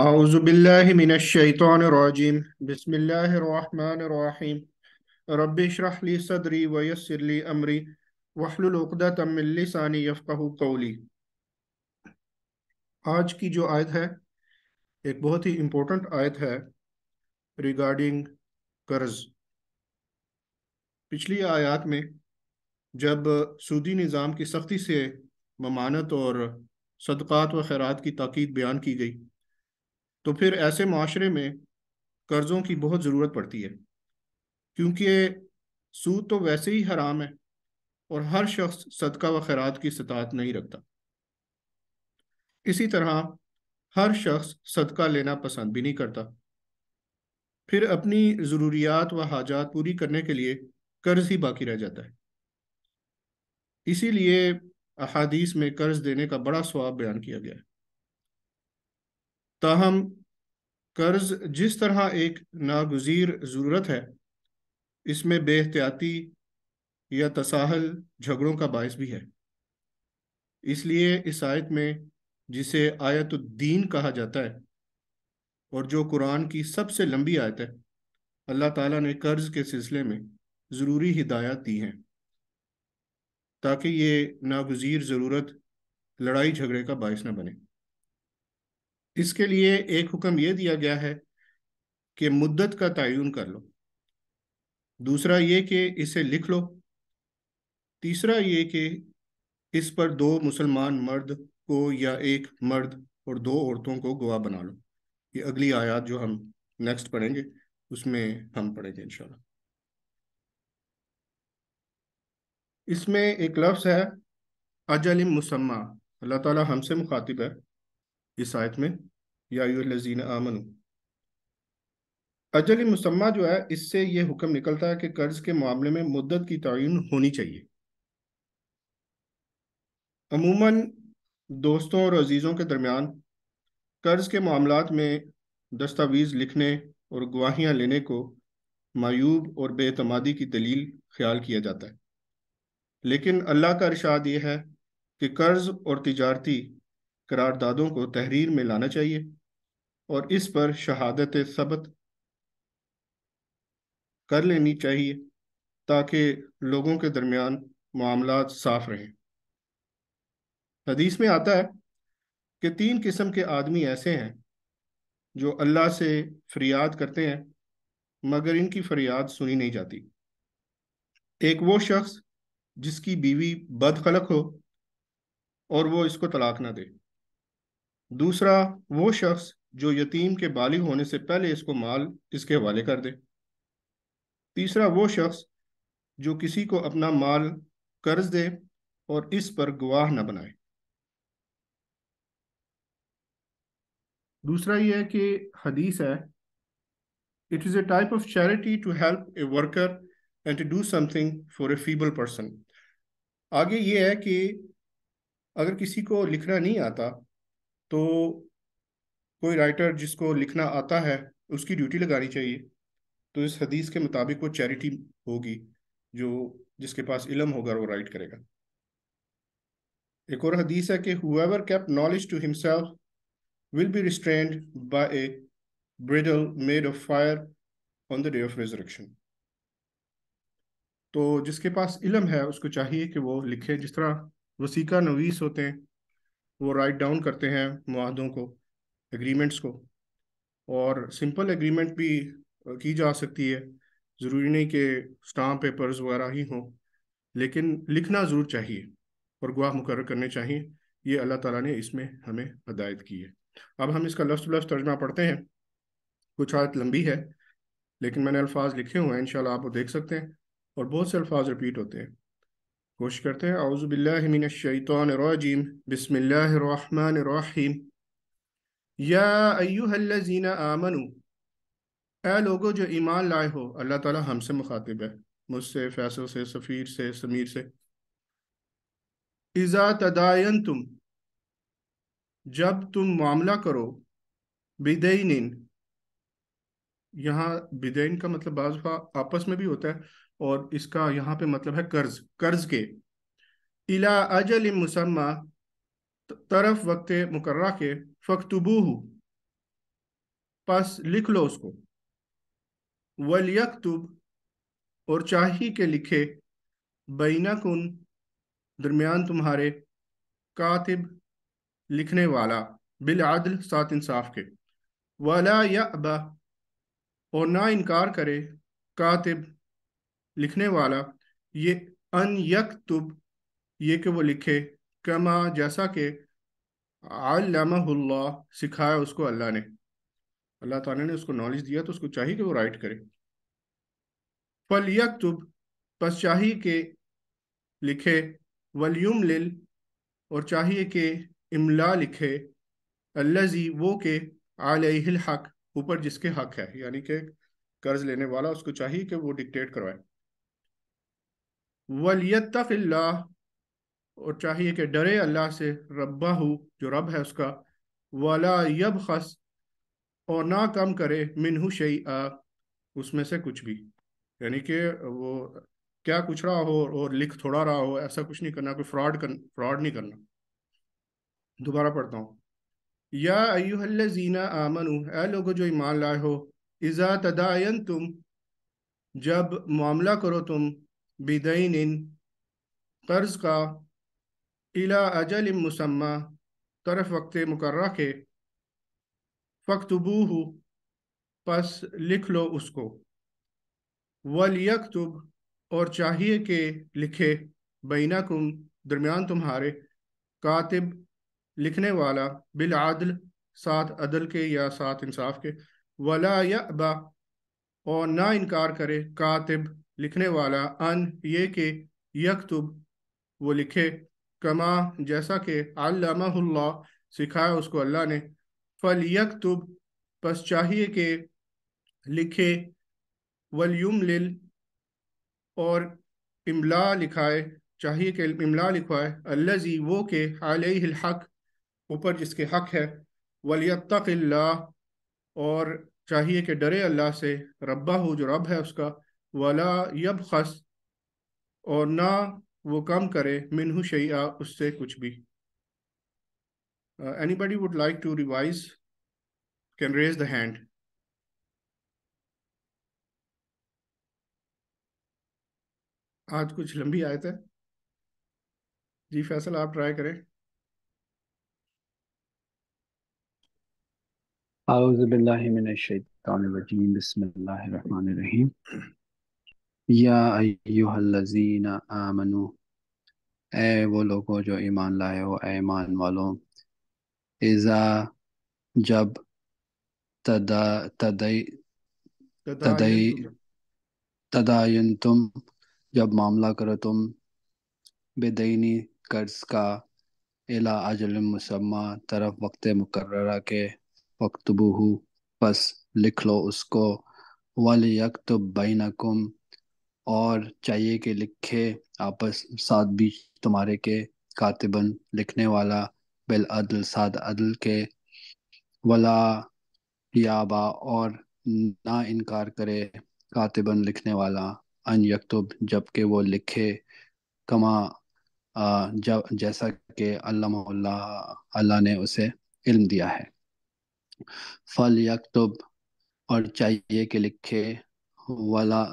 अज़बिल्लिमिनशैतरजीम बसमीम रबशरली सदरी वयसरली अमरी वहलुलदा तमिलसानी यफ़ाह कौली आज की जो आयत है एक बहुत ही इम्पोर्टेंट आयत है रिगार्डिंग कर्ज पिछली आयत में जब सूदी निज़ाम की सख्ती से ममानत और सदक़ात व खैरात की ताक़द बयान की गई तो फिर ऐसे माशरे में कर्ज़ों की बहुत ज़रूरत पड़ती है क्योंकि सूद तो वैसे ही हराम है और हर शख्स सदका व खैरात की सतात नहीं रखता इसी तरह हर शख्स सदका लेना पसंद भी नहीं करता फिर अपनी ज़रूरियात व हाजात पूरी करने के लिए कर्ज़ ही बाकी रह जाता है इसीलिए अहादीस में कर्ज़ देने का बड़ा स्वाब बयान किया गया है ताहम कर्ज जिस तरह एक नागजीर ज़रूरत है इसमें बेहतियाती या तसाहल झगड़ों का बायस भी है इसलिए इस आयत में जिसे आयतुद्दीन कहा जाता है और जो कुरान की सबसे लंबी आयत है अल्लाह ताला ने कर्ज के सिलसिले में ज़रूरी हिदायत दी हैं ताकि ये नागजीर ज़रूरत लड़ाई झगड़े का बायस न बने इसके लिए एक हुक्म यह दिया गया है कि मुद्दत का तयन कर लो दूसरा ये कि इसे लिख लो तीसरा ये कि इस पर दो मुसलमान मर्द को या एक मर्द और दो औरतों को गवाह बना लो ये अगली आयात जो हम नेक्स्ट पढ़ेंगे उसमें हम पढ़ेंगे इंशाल्लाह इसमें एक लफ्ज़ है अजल मुसम्मा अल्लाह ताला हमसे मुखातिब है इस आयत में याजीन आमन अजल मुसम्मा जो है इससे ये हुक्म निकलता है कि कर्ज के मामले में मुद्दत की तयन होनी चाहिए अमूमन दोस्तों और अजीज़ों के दरमियान कर्ज के मामला में दस्तावेज़ लिखने और गवाहियाँ लेने को मायूब और बेतमादी की दलील ख्याल किया जाता है लेकिन अल्लाह का इरशाद यह है कि कर्ज और तजारती करारदादों को तहरीर में लाना चाहिए और इस पर शहादत सबत कर लेनी चाहिए ताकि लोगों के दरमियान मामला साफ रहें हदीस में आता है कि तीन किस्म के आदमी ऐसे हैं जो अल्लाह से फरियाद करते हैं मगर इनकी फरियाद सुनी नहीं जाती एक वो शख्स जिसकी बीवी बदखलक हो और वो इसको तलाक ना दे दूसरा वो शख्स जो यतीम के बालिग होने से पहले इसको माल इसके हवाले कर दे तीसरा वो शख्स जो किसी को अपना माल कर्ज दे और इस पर गवाह न बनाए दूसरा यह है कि हदीस है it is a type of charity to help a worker and to do something for a feeble person आगे ये है कि अगर किसी को लिखना नहीं आता तो कोई राइटर जिसको लिखना आता है उसकी ड्यूटी लगानी चाहिए तो इस हदीस के मुताबिक वो चैरिटी होगी जो जिसके पास इलम होगा वो राइट करेगा एक और हदीस है कि whoever keeps knowledge to himself will be restrained by a bridle made of fire on the day of resurrection तो जिसके पास इलम है उसको चाहिए कि वो लिखे जिस तरह वसीका नवीस होते हैं वो राइट डाउन करते हैं माहदों को एग्रीमेंट्स को और सिंपल एग्रीमेंट भी की जा सकती है ज़रूरी नहीं कि स्टाम्प पेपर्स वगैरह ही हों लेकिन लिखना ज़रूर चाहिए और गवाह मुकर करने चाहिए ये अल्लाह ताला ने इसमें हमें हदायत की है अब हम इसका लफ्ज़ लफ्ज़ तर्जमा पढ़ते हैं कुछ आयत लंबी है लेकिन मैंने अल्फाज लिखे हुए हैं इन आप देख सकते हैं और बहुत से अल्फाज रिपीट होते हैं कोशिश करते हैं आउज़बिल्लिमिनशैतरजीम बसमीम या अयुहल्लिन आमनु ए लोगो जो ईमान लाए हो अल्लाह ताला हमसे मुखातिब है मुझसे फैसल से सफ़ीर से समीर से इज़ा तदायन तुम जब तुम मामला करो बिदैन यहाँ बिदैन का मतलब बाज़ा आपस में भी होता है और इसका यहाँ पे मतलब है कर्ज कर्ज के इला अजल मुसम्मा तरफ वक्त मुकर के फ़ख्तबूह पस लिख लो उसको वलयकतुब और चाही के लिखे कन दरमियान तुम्हारे कातिब लिखने वाला बिलआदल सात इंसाफ के वाला या और ना इनकार करे कातिब लिखने वाला ये अन तुब ये कि वो लिखे कमा जैसा कि आल्लामहुल्लाह सिखाया उसको अल्लाह ने अल्लाह ताला ने उसको नॉलेज दिया तो उसको चाहिए कि वो राइट करे फल तुब बस चाहिए के लिखे वल्यूम लिल और चाहिए के इमला लिखे अल्लाजी वो के आलिल हक ऊपर जिसके हक है यानी कि कर्ज लेने वाला उसको चाहिए कि वो डिक्टेट करवाए वलियत और चाहिए कि डरे अल्लाह से रब्बा हो जो रब है उसका वाला यब खस और ना कम करे मिनहू शई उसमें से कुछ भी यानी कि वो क्या कुछ रहा हो और लिख थोड़ा रहा हो ऐसा कुछ नहीं करना कोई फ्रॉड कर फ्रॉड नहीं करना दोबारा पढ़ता हूँ या अयुहल जीना आमन ए लोगो जो ईमान लाए हो इज़ा तदायन तुम जब मामला करो तुम बिदिन कर्ज का इला अजल मुसम्मा तरफ वक्त मुकर के फ़क्तबूह पस लिख लो उसको वलियकतुब और चाहिए के लिखे बीना कुम दरमियान तुम्हारे कातिब लिखने वाला बिल आदल साथ अदल के या सात इंसाफ के वला या और ना इनकार करे कातिब लिखने वाला अन ये के यकतुब वो लिखे कमा जैसा कि अल्लाह सिखाया उसको अल्लाह ने फल यकतुब बस चाहिए के लिखे वलयुम लिल और इमला लिखाए चाहिए के इमला लिखवाए अल्लाजी वो के हक ऊपर जिसके हक है वलियतक और चाहिए कि डरे अल्लाह से रब्बा हो जो रब है उसका वाला यब खस और ना वो कम करे मिनहू शैया उससे कुछ भी anybody would like to revise can raise the hand आज कुछ लंबी आयत है जी फैसल आप ट्राई करें अऊज़ुबिल्लाहि मिनश शैतानिर रजीम बिस्मिल्लाहिर रहमानिर रहीम या अय्युहल्लजीना आमनु ए वो लोगों जो ईमान लाए हो ऐमान वालों इज़ा जब तदा तदई तदई तदायन तुम जब मामला करो तुम बेदयनी कर्ज का इला अजल मुसम्मा तरफ वक्त मुकर्रा के वक्त वक्तबूहू बस लिख लो उसको वल यकतुब बैनकुम और चाहिए कि लिखे आपस साथ बीच तुम्हारे के कातिबन लिखने वाला बिल अदल साद अदल के वला याबा और ना इनकार करे कातिबन लिखने वाला अन यकतुब जबकि वो लिखे कमा जब जैसा कि अल्लाह अल्लाह ने उसे इल्म दिया है फल यकतुब और चाहिए कि लिखे वाला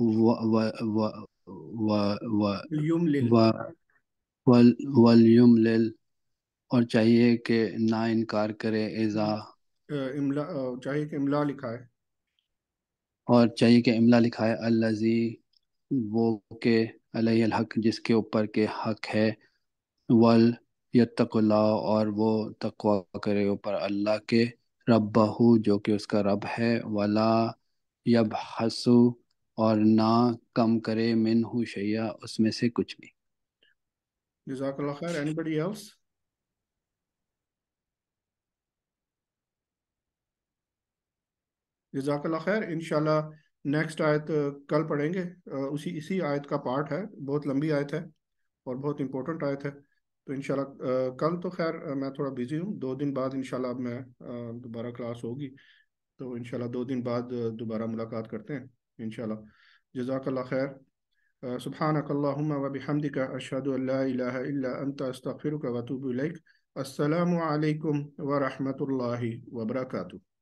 वल्यूम लेल और चाहिए कि ना इनकार करे एजा इमला चाहिए कि इमला लिखा है और चाहिए कि इमला लिखा है अल्लाजी वो के अलह हक जिसके ऊपर के हक है वल यतकुल्ला और वो तकवा करे ऊपर अल्लाह के रब्बहू जो कि उसका रब है वला यब हसु और ना कम करे मिन हु शैया उसमें से कुछ भी खैर जजाकल्ला खैर इंशाल्लाह नेक्स्ट आयत कल पढ़ेंगे उसी इसी आयत का पार्ट है बहुत लंबी आयत है और बहुत इम्पोर्टेंट आयत है तो इंशाल्लाह कल तो खैर मैं थोड़ा बिजी हूँ दो दिन बाद इंशाल्लाह अब मैं दोबारा क्लास होगी तो इंशाल्लाह दो दिन बाद दोबारा मुलाकात करते हैं ان شاء الله جزاك الله خير آه، سبحانك اللهم وبحمدك اشهد ان لا اله الا انت استغفرك واتوب اليك السلام عليكم ورحمه الله وبركاته